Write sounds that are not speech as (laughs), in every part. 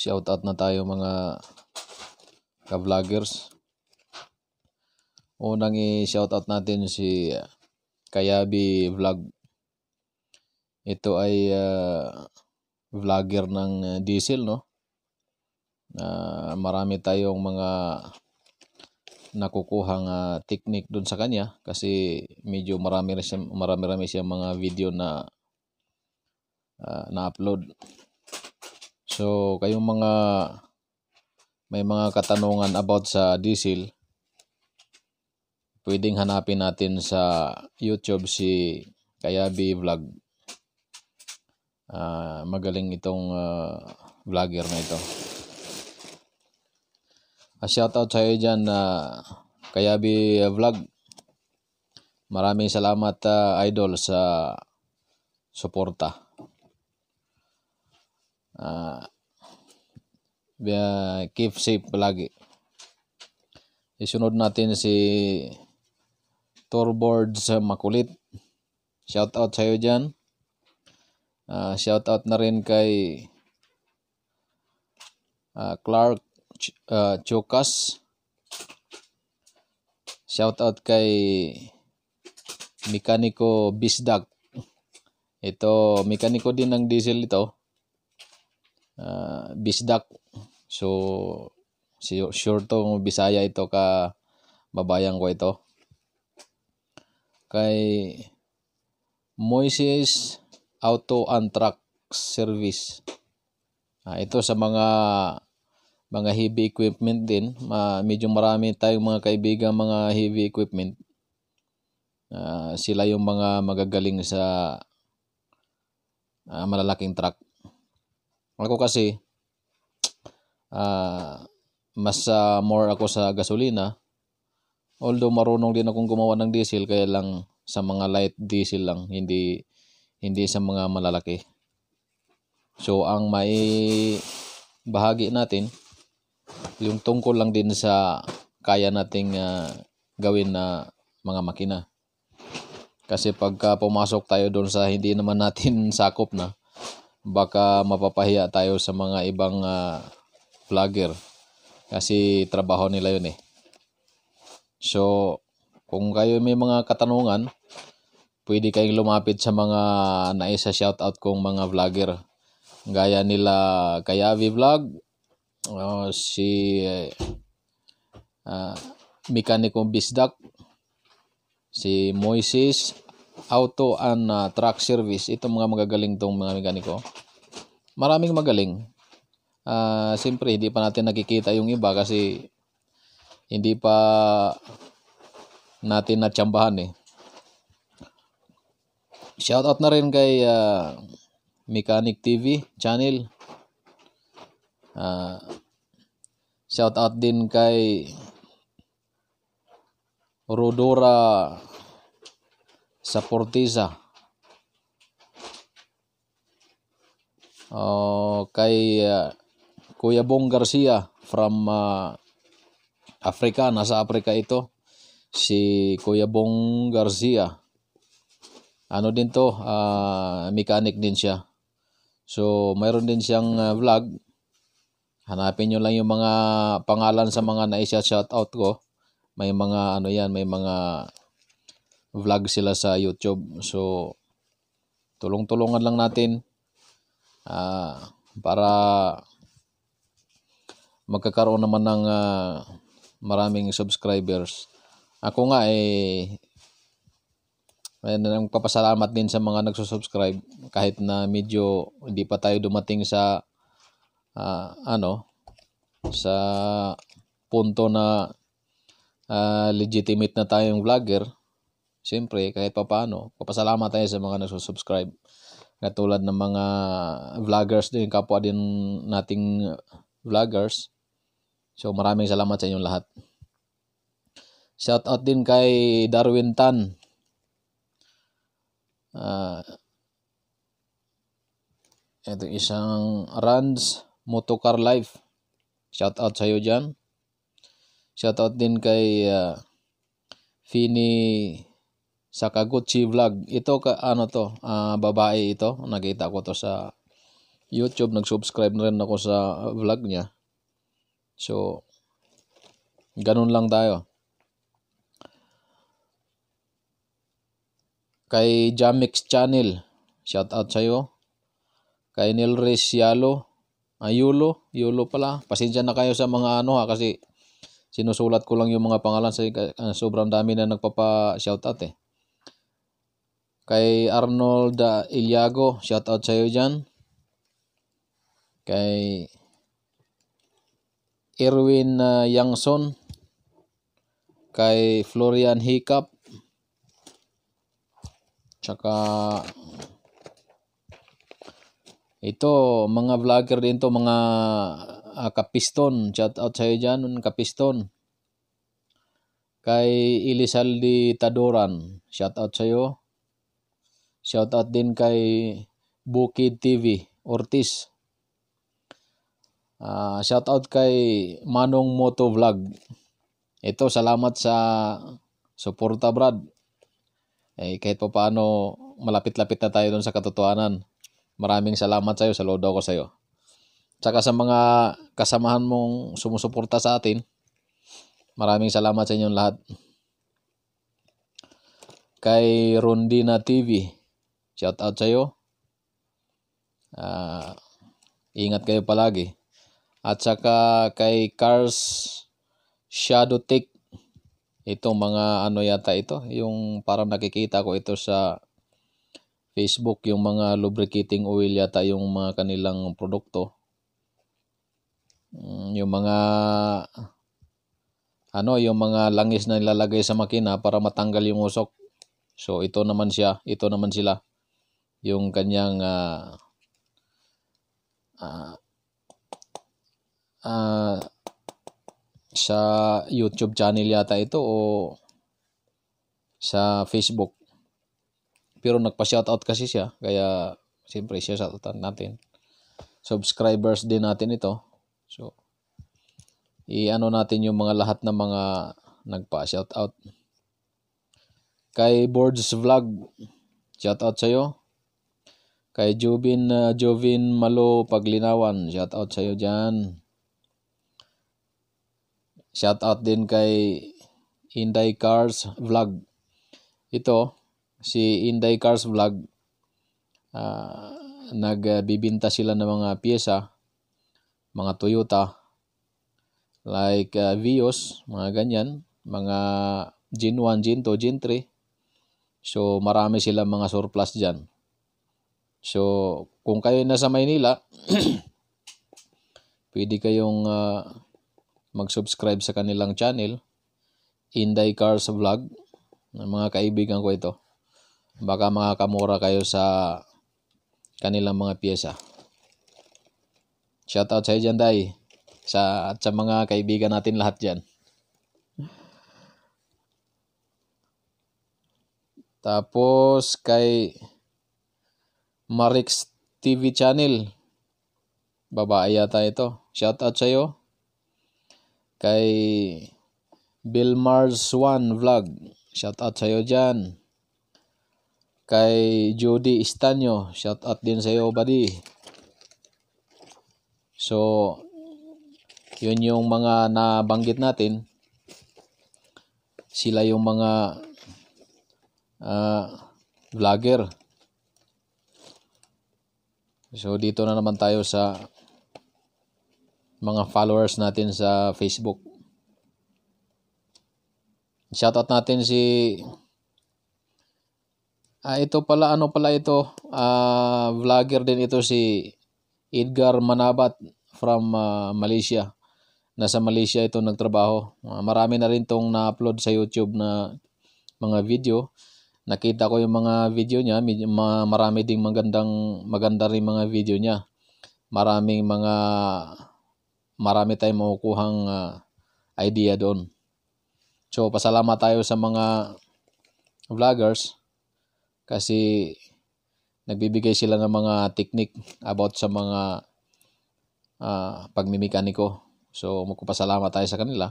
Shout out na tayo mga ka-vloggers. Unang i-shout out natin si Kayabi Vlog. Ito ay uh, vlogger ng diesel no. Uh, marami tayong mga nakukuhang uh, technique doon sa kanya kasi medyo marami-rami siya, marami-rami siya mga video na uh, na-upload. So, kayong mga may mga katanungan about sa diesel, pwedeng hanapin natin sa YouTube si Kayabi Vlog. Uh, magaling itong uh, vlogger na ito. A ah, shoutout sa iyo dyan na uh, Kayabi Vlog. Maraming salamat uh, idol sa suporta uh, keep safe palagi isunod natin si Tourboards Makulit shout out sa iyo dyan uh, shout out na rin kay uh, Clark Ch uh, Chokas shout out kay Mekaniko Bisdak ito mekaniko din ng diesel ito uh, ah, Bisdak. So, sure, sure to Bisaya ito ka babayang ko ito. Kay Moises Auto and Truck Service. Ah, ito sa mga mga heavy equipment din. Uh, medyo marami tayong mga kaibigan mga heavy equipment. Uh, sila yung mga magagaling sa uh, malalaking truck. Ako ano kasi, uh, mas uh, more ako sa gasolina. Although marunong din akong gumawa ng diesel, kaya lang sa mga light diesel lang, hindi hindi sa mga malalaki. So ang may bahagi natin yung tungkol lang din sa kaya nating uh, gawin na mga makina. Kasi pagka pumasok tayo doon sa hindi naman natin (laughs) sakop na, baka mapapahiya tayo sa mga ibang uh, vlogger kasi trabaho nila yun eh so kung kayo may mga katanungan pwede kayong lumapit sa mga naisa shout out kong mga vlogger gaya nila Kayavi Vlog uh, si uh, ah, Mekaniko Bisdak si Moises auto and uh, truck service, itong mga magagaling tong mga mekaniko. Maraming magaling. Uh, Siyempre, hindi pa natin nakikita yung iba kasi hindi pa natin natsambahan eh. Shout out na rin kay uh, Mechanic TV channel. Uh, ah, shout out din kay Rodora sa Portiza. Uh, oh, kay uh, Kuya Bong Garcia from uh, Africa, nasa Africa ito. Si Kuya Bong Garcia. Ano din to, uh, mechanic din siya. So, mayroon din siyang uh, vlog. Hanapin nyo lang yung mga pangalan sa mga na shoutout ko. May mga ano yan, may mga vlog sila sa YouTube. So, tulong-tulungan lang natin uh, para magkakaroon naman ng uh, maraming subscribers. Ako nga eh ayun, nagpapasalamat din sa mga nagsusubscribe kahit na medyo hindi pa tayo dumating sa uh, ano sa punto na uh, legitimate na tayong vlogger Siyempre, kahit papano, papasalamat tayo sa mga nagsusubscribe. Katulad ng mga vloggers din, kapwa din nating vloggers. So, maraming salamat sa inyong lahat. Shoutout din kay Darwin Tan. Uh, ito isang Rands Motocar Life. Shoutout sa iyo dyan. Shout din kay uh, Fini sa Kaguchi Vlog. Ito ka ano to, uh, babae ito. Nakita ko to sa YouTube, nag-subscribe na rin ako sa vlog niya. So ganun lang tayo. Kay Jamix Channel, shout out sa iyo. Kay Nilris Yalo, Ayulo, Yulo pala. Pasensya na kayo sa mga ano ha kasi sinusulat ko lang yung mga pangalan sa ah, sobrang dami na nagpapa-shoutout eh. Kay Arnold uh, Iliago, shout out sa iyo diyan. Kay Irwin uh, Yangson, kay Florian Hiccup, tsaka ito, mga vlogger din to, mga uh, kapiston. Shout out sa sa'yo dyan, kapiston. Kay Ilisaldi Tadoran. Shout out sa iyo Shoutout din kay Bukid TV Ortiz. Uh, shoutout kay Manong Moto Vlog. Ito, salamat sa suporta Brad. Eh, kahit pa paano, malapit-lapit na tayo dun sa katotohanan. Maraming salamat sa iyo, saludo ako sa iyo. Tsaka sa mga kasamahan mong sumusuporta sa atin, maraming salamat sa inyong lahat. Kay Rondina TV, Shout out sa iyo. Uh, ah, ingat kayo palagi. At saka kay Cars Shadow Tech. Itong mga ano yata ito. Yung parang nakikita ko ito sa Facebook. Yung mga lubricating oil yata yung mga kanilang produkto. Mm, yung mga ano yung mga langis na nilalagay sa makina para matanggal yung usok. So ito naman siya, ito naman sila yung kanyang uh, uh, sa YouTube channel yata ito o sa Facebook. Pero nagpa-shoutout kasi siya kaya siyempre siya shoutoutan natin. Subscribers din natin ito. So i-ano natin yung mga lahat ng mga nagpa-shoutout. Kay Boards Vlog, shoutout sa'yo. Kay Jovin, uh, Jovin Malo Paglinawan, shout out iyo dyan. Shout out din kay Inday Cars Vlog. Ito, si Inday Cars Vlog, uh, nagbibinta sila ng mga pyesa, mga Toyota, like uh, Vios, mga ganyan, mga Gen 1, Gen 2, Gen 3. So marami sila mga surplus dyan. So, kung kayo nasa Maynila, (clears throat) pwede kayong uh, mag-subscribe sa kanilang channel, Inday Cars Vlog. Mga kaibigan ko ito. Baka makakamura kayo sa kanilang mga pyesa. Shoutout sa iyo dyan, Sa, at sa mga kaibigan natin lahat dyan. Tapos kay Marix TV channel. Babae yata ito. Shout out sa iyo. Kay Bilmars One Vlog. Shout out sa iyo diyan. Kay Jody Istanyo. Shout out din sa iyo, buddy. So, yun yung mga nabanggit natin. Sila yung mga uh, vlogger So dito na naman tayo sa mga followers natin sa Facebook. Shoutout natin si Ah ito pala ano pala ito, ah vlogger din ito si Edgar Manabat from uh, Malaysia. Nasa Malaysia ito nagtrabaho. Ah, marami na rin tong na-upload sa YouTube na mga video. Nakita ko yung mga video niya, marami ding magandang maganda rin mga video niya. Maraming mga marami tayong makukuhang uh, idea doon. So pasalamat tayo sa mga vloggers kasi nagbibigay sila ng mga technique about sa mga uh, ah, pagmimekaniko. So, magpapasalamat tayo sa kanila.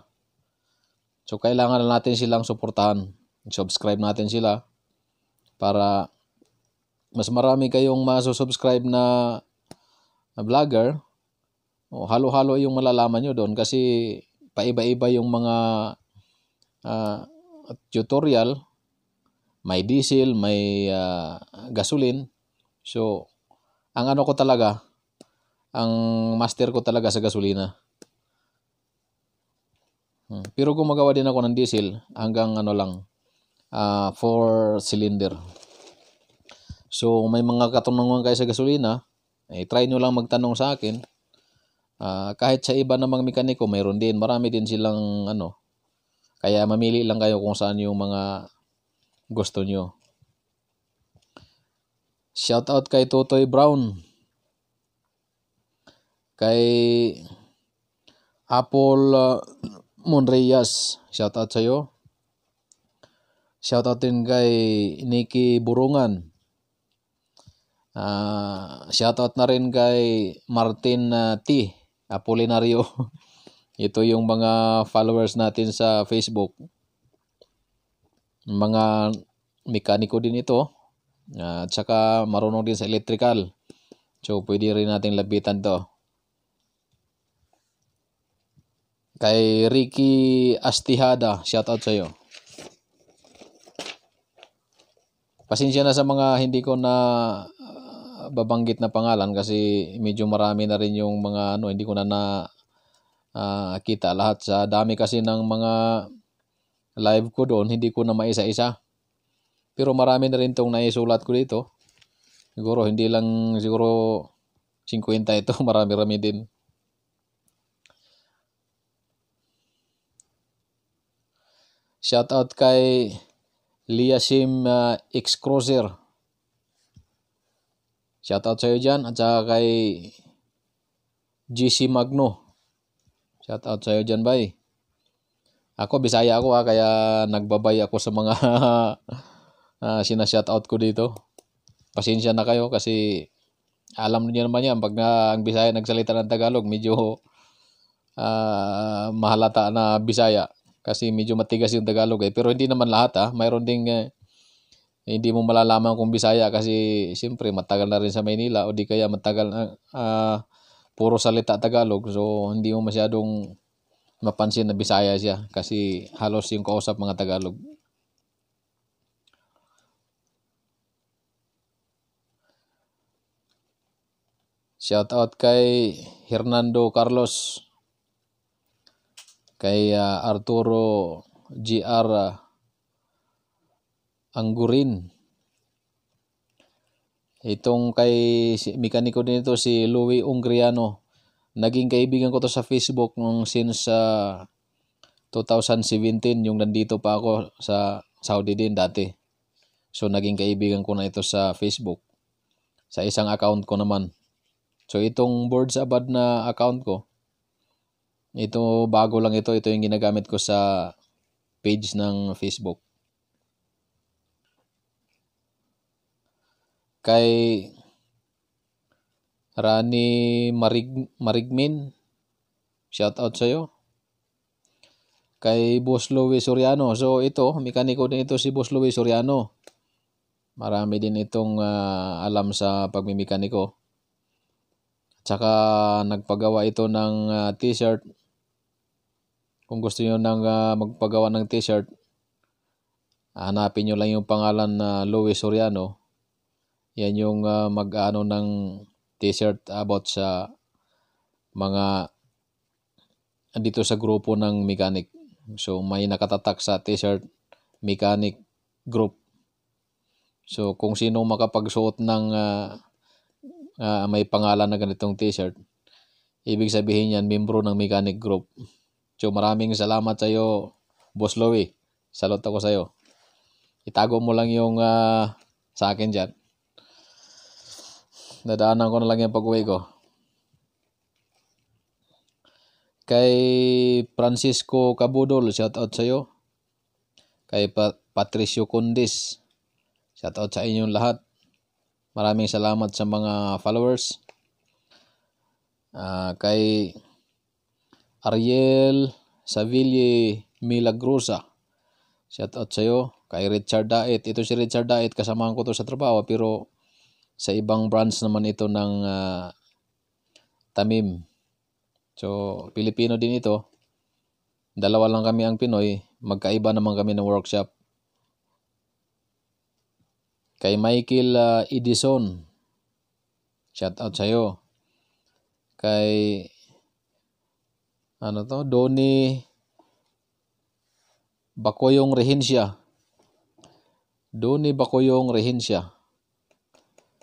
So, kailangan natin silang suportahan. Subscribe natin sila para mas marami kayong masusubscribe na, na vlogger. O, halo-halo yung malalaman nyo doon kasi paiba-iba yung mga uh, tutorial. May diesel, may uh, gasolin. So, ang ano ko talaga, ang master ko talaga sa gasolina. Hmm. Pero gumagawa din ako ng diesel hanggang ano lang, uh, ah, for cylinder. So may mga katanungan kayo sa gasolina, eh, try nyo lang magtanong sa akin. Uh, kahit sa iba namang mekaniko, mayroon din. Marami din silang ano. Kaya mamili lang kayo kung saan yung mga gusto nyo. Shout out kay Totoy Brown. Kay Apple uh, Monreyes. Shout out sa iyo. Shoutout din kay Nikki Burungan. Uh, shoutout na rin kay Martin uh, T. Apolinario. (laughs) Ito yung mga followers natin sa Facebook. Mga mekaniko din ito. Uh, at saka marunong din sa electrical. So pwede rin natin labitan to. Kay Ricky Astihada, shoutout sa iyo. Pasensya na sa mga hindi ko na ah, babanggit na pangalan kasi medyo marami na rin yung mga ano hindi ko na na uh, kita lahat sa dami kasi ng mga live ko doon hindi ko na maisa-isa. Pero marami na rin tong naisulat ko dito. Siguro hindi lang siguro 50 ito, (laughs) marami-rami din. Shout out kay Liasim uh, X-Cruiser. Shoutout sa'yo dyan. At saka kay GC Magno. Shoutout sa'yo dyan, bay. Ako, Bisaya ako ha, ah, kaya nagbabay ako sa mga uh, (laughs) sinashoutout ko dito. Pasensya na kayo kasi alam niyo naman yan, pag na, ang Bisaya nagsalita ng Tagalog, medyo uh, mahalata na Bisaya. Kasi medyo matigas yung Tagalog eh. Pero hindi naman lahat ha. Ah. Mayroon ding eh, hindi mo malalaman kung Bisaya kasi siyempre matagal na rin sa Maynila o di kaya matagal na uh, puro salita Tagalog. So hindi mo masyadong mapansin na Bisaya siya kasi halos yung kausap mga Tagalog. Shout out kay Hernando Carlos kay uh, Arturo GR uh, ah, Angurin. Itong kay si, mekaniko nito si Louis Ungriano. Naging kaibigan ko to sa Facebook nung since uh, ah, 2017 yung nandito pa ako sa Saudi din dati. So naging kaibigan ko na ito sa Facebook. Sa isang account ko naman. So itong Boards Abad na account ko ito, bago lang ito. Ito yung ginagamit ko sa page ng Facebook. Kay Rani Marig Marigmin, shout out sa iyo. Kay Boss Louis Soriano. So ito, mekaniko din ito si Boss Louis Soriano. Marami din itong uh, alam sa pagmimekaniko. Tsaka nagpagawa ito ng uh, t-shirt kung gusto niyo nang uh, magpagawa ng t-shirt, hanapin niyo lang yung pangalan na uh, Louis Soriano. Yan yung uh, mag-ano ng t-shirt about sa mga dito sa grupo ng mechanic. So may nakatatak sa t-shirt mechanic group. So kung sino makapagsuot ng uh, uh, may pangalan na ganitong t-shirt, ibig sabihin yan, membro ng mechanic group. Cho, maraming salamat sa iyo, Boss Louie. Salot ako sa iyo. Itago mo lang yung uh, sa akin dyan. Dadaanan ko na lang yung pag-uwi ko. Kay Francisco Cabudol, shout out sa iyo. Kay pa- Patricio Condis, shout out sa inyong lahat. Maraming salamat sa mga followers. Uh, kay Ariel Saville Milagrosa. Shout out sa iyo kay Richard Daet. Ito si Richard Daet, kasamahan ko to sa trabaho pero sa ibang branch naman ito ng uh, Tamim. So, Pilipino din ito. Dalawa lang kami ang Pinoy. Magkaiba naman kami ng workshop. Kay Michael uh, Edison. Shout out sa iyo. Kay ano to, Doni Bakoyong Rehensya. Doni Bakoyong Rehensya.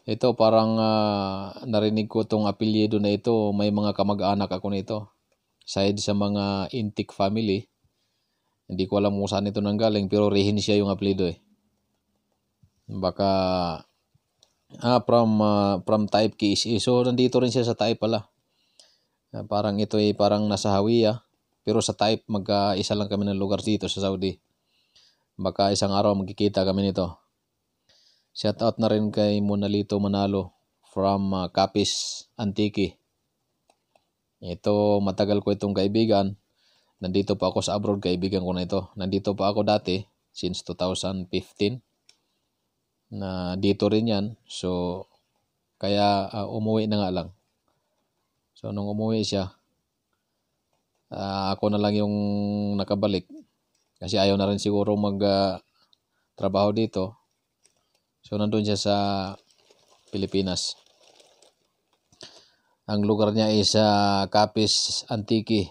Ito parang uh, narinig ko tong apelyido na ito, may mga kamag-anak ako nito. Side sa mga Intik family. Hindi ko alam kung saan ito nanggaling pero Rehensya yung apelyido eh. Baka ah, from uh, from type KSE. So nandito rin siya sa type pala. Ah, parang ito ay parang nasa Hawiya. Ah. Pero sa type, magkaisa lang kami ng lugar dito sa Saudi. Baka isang araw magkikita kami nito. Shout out na rin kay Monalito Manalo from uh, Capiz, Antique. Ito, matagal ko itong kaibigan. Nandito pa ako sa abroad, kaibigan ko na ito. Nandito pa ako dati, since 2015. Na dito rin yan. So, kaya uh, umuwi na nga lang. So nung umuwi siya, uh, ako na lang yung nakabalik kasi ayaw na rin siguro mag uh, dito. So nandun siya sa Pilipinas. Ang lugar niya is sa ah, Capiz Antique.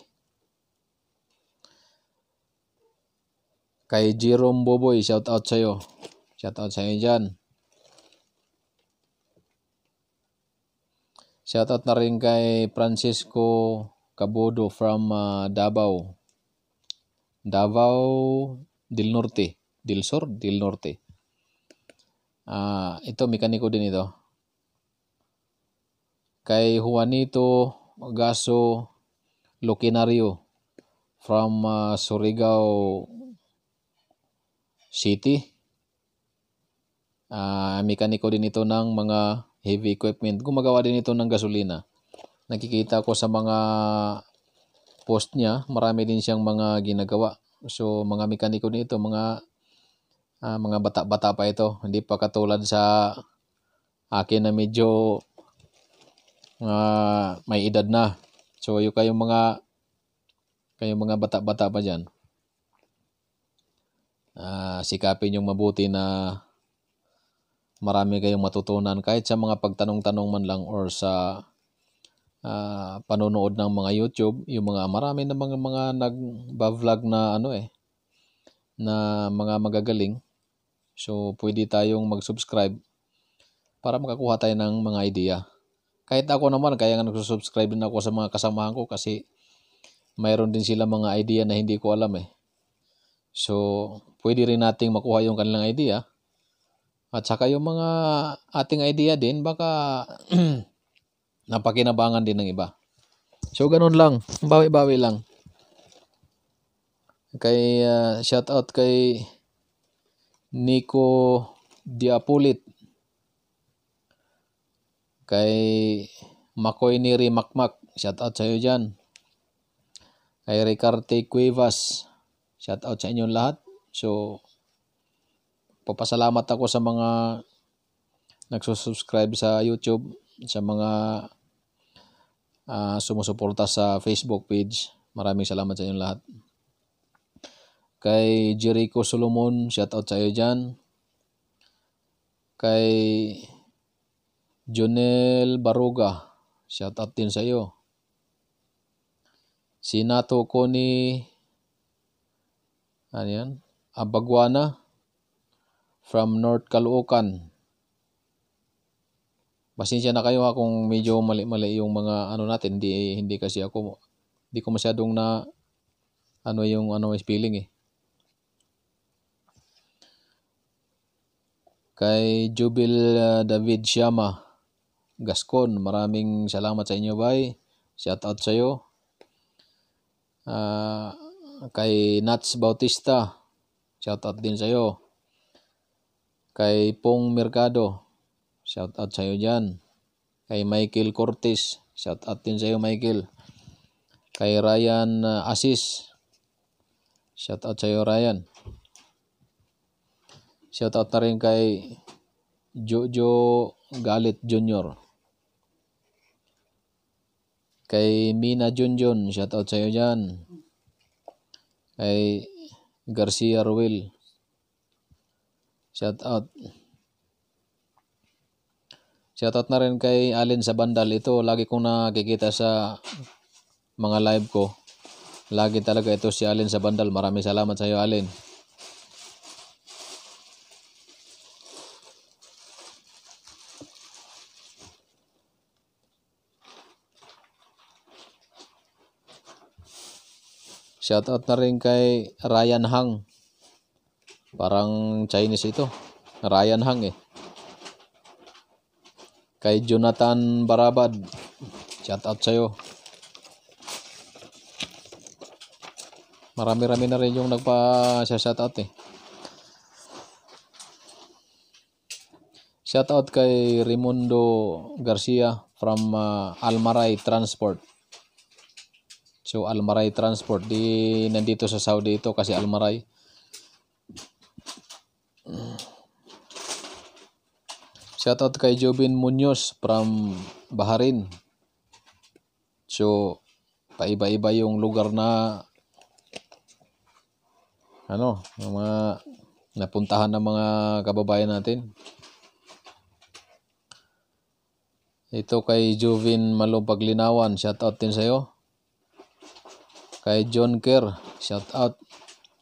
Kay Jerome Boboy, shout out sa iyo. Shout out sa iyo Shoutout na rin kay Francisco Cabodo from uh, Davao. Davao del Norte. Del Sur, Del Norte. Uh, ito, mekaniko din ito. Kay Juanito Gaso Lucinario from uh, Surigao City. Uh, mekaniko din ito ng mga heavy equipment. Gumagawa din ito ng gasolina. Nakikita ko sa mga post niya, marami din siyang mga ginagawa. So mga mekaniko nito, mga uh, mga bata-bata pa ito. Hindi pa katulad sa akin na medyo uh, may edad na. So yung kayong mga kayong mga bata-bata pa diyan. Uh, ah, sikapin yung mabuti na marami kayong matutunan kahit sa mga pagtanong-tanong man lang or sa uh, panonood ng mga YouTube, yung mga marami na mga mga nagba-vlog na ano eh na mga magagaling. So pwede tayong mag-subscribe para makakuha tayo ng mga idea. Kahit ako naman kaya nga nagsusubscribe din ako sa mga kasamahan ko kasi mayroon din sila mga idea na hindi ko alam eh. So, pwede rin nating makuha yung kanilang idea at saka yung mga ating idea din, baka (clears throat) napakinabangan din ng iba. So, ganun lang. Bawi-bawi lang. Kay, uh, shout out kay Nico Diapulit. Kay Makoy Niri Makmak. Shout out sa iyo dyan. Kay Ricarte Cuevas. Shout out sa inyong lahat. So, Papasalamat ako sa mga nagsusubscribe sa YouTube, sa mga uh, sumusuporta sa Facebook page. Maraming salamat sa inyong lahat. Kay Jericho Solomon, shoutout sa iyo dyan. Kay Junel Baruga, shoutout din sa iyo. Si Nato Connie, ano yan? Abagwana, ah, from North Caloocan. Pasensya na kayo ha kung medyo mali-mali yung mga ano natin, hindi hindi kasi ako hindi ko masyadong na ano yung ano spelling eh. Kay Jubil uh, David Shama Gascon, maraming salamat sa inyo bay. Shout out sa iyo. Uh, kay Nats Bautista, shout out din sa iyo. Kay Pong Mercado, shout out sa'yo dyan. Kay Michael Cortez, shout out din sa iyo Michael. Kay Ryan uh, Asis, shout out sa'yo Ryan. Shout out na rin kay Jojo Galit Jr. Kay Mina Junjun, shout out sa'yo dyan. Kay Garcia Ruel, Shout out. Shout out na rin kay Alin sa Bandal. Ito, lagi kong nakikita sa mga live ko. Lagi talaga ito si Alin sa Bandal. Maraming salamat sa iyo, Alin. Shout out na rin kay Ryan Hang. Parang Chinese ito. Ryan Hang eh. Kay Jonathan Barabad. Shout out sa'yo. Marami-rami na rin yung nagpa-shout out eh. Shout out kay Raimundo Garcia from uh, Almaray Transport. So Almaray Transport di nandito sa Saudi ito kasi Almaray Shoutout kay Jobin Munoz from Baharin. So, paiba-iba yung lugar na ano, ng mga napuntahan ng mga kababayan natin. Ito kay Jovin Malumpag Linawan, shout out din sa'yo. Kay John Kerr, shout out.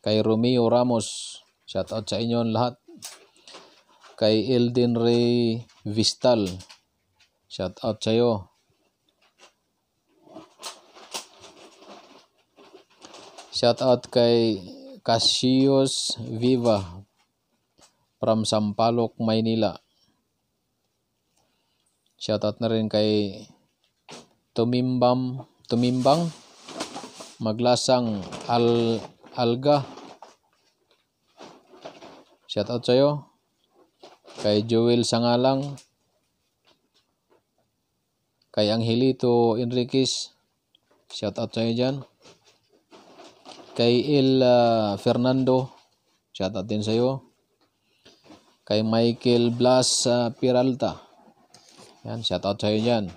Kay Romeo Ramos, Shout out sa inyo lahat. Kay Eldin Ray Vistal. Shout out sa iyo. out kay Cassius Viva from Sampaloc, Maynila. out na rin kay Tumimbang, Tumimbang Maglasang Al Alga Shout out sa'yo. Kay Joel Sangalang. Kay Angelito Enriquez. Shout out sa'yo dyan. Kay Il uh, Fernando. Shout out din sa'yo. Kay Michael Blas uh, ah, Piralta. Yan, shout out sa'yo dyan.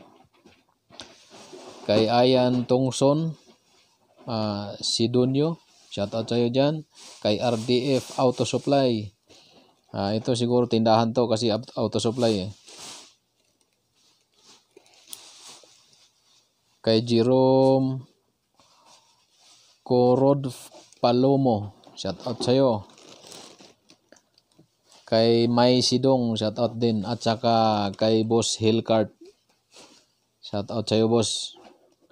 Kay Ayan Tungson. Uh, Sidonio. Shout out sa'yo dyan. Kay RDF Auto Supply. Ah, ito siguro tindahan to kasi auto supply eh. Kay Jerome Corod Palomo. Shout out sa sa'yo. Kay May Sidong. Shout out din. At saka kay Boss Hillcart. Shout out sa sa'yo boss.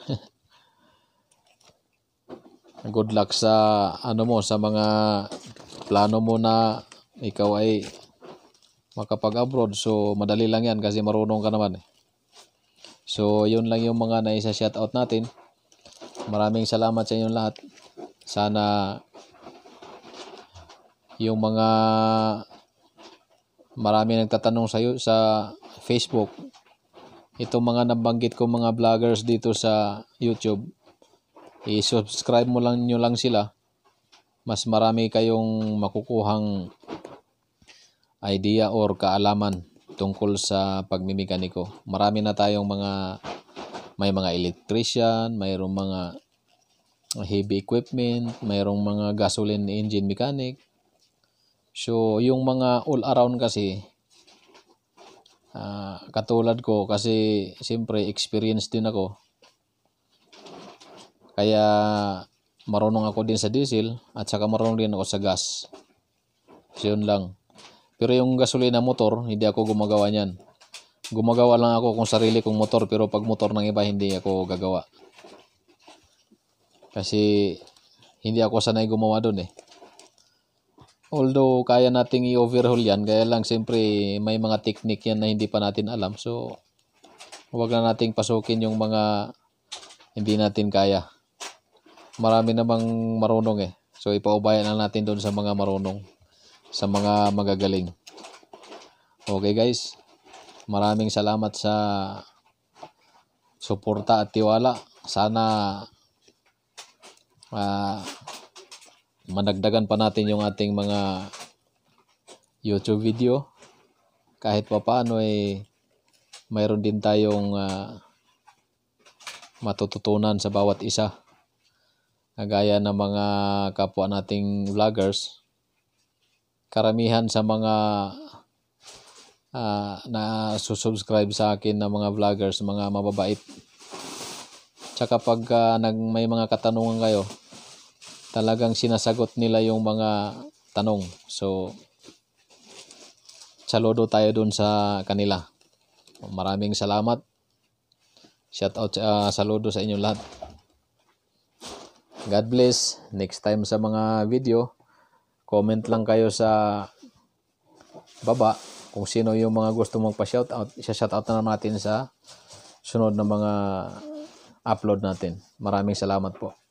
(laughs) Good luck sa ano mo sa mga plano mo na ikaw ay makapag-abroad. So, madali lang yan kasi marunong ka naman. Eh. So, yun lang yung mga naisa shoutout natin. Maraming salamat sa inyong lahat. Sana yung mga marami nagtatanong sa iyo sa Facebook. Itong mga nabanggit ko mga vloggers dito sa YouTube, i-subscribe mo lang nyo lang sila. Mas marami kayong makukuhang idea or kaalaman tungkol sa pagmimekaniko. Marami na tayong mga may mga electrician, mayroong mga heavy equipment, mayroong mga gasoline engine mechanic. So, yung mga all around kasi uh, katulad ko kasi siyempre experience din ako. Kaya marunong ako din sa diesel at saka marunong din ako sa gas. So, yun lang. Pero yung gasolina motor, hindi ako gumagawa niyan. Gumagawa lang ako kung sarili kong motor, pero pag motor ng iba, hindi ako gagawa. Kasi, hindi ako sanay gumawa doon eh. Although, kaya nating i-overhaul yan, kaya lang, siyempre, may mga technique yan na hindi pa natin alam. So, huwag na nating pasukin yung mga hindi natin kaya. Marami namang marunong eh. So, ipaubayan na natin doon sa mga marunong sa mga magagaling. Okay guys, maraming salamat sa suporta at tiwala. Sana uh, managdagan pa natin yung ating mga YouTube video. Kahit pa paano ay eh, mayroon din tayong uh, matututunan sa bawat isa. Kagaya ng mga kapwa nating vloggers karamihan sa mga uh, ah, na susubscribe sa akin na mga vloggers, mga mababait. Tsaka pag uh, nag, may mga katanungan kayo, talagang sinasagot nila yung mga tanong. So, saludo tayo dun sa kanila. Maraming salamat. Shout out, uh, ah, saludo sa inyo lahat. God bless. Next time sa mga video. Comment lang kayo sa baba kung sino yung mga gusto mong pa-shoutout. Isa-shoutout na natin sa sunod na mga upload natin. Maraming salamat po.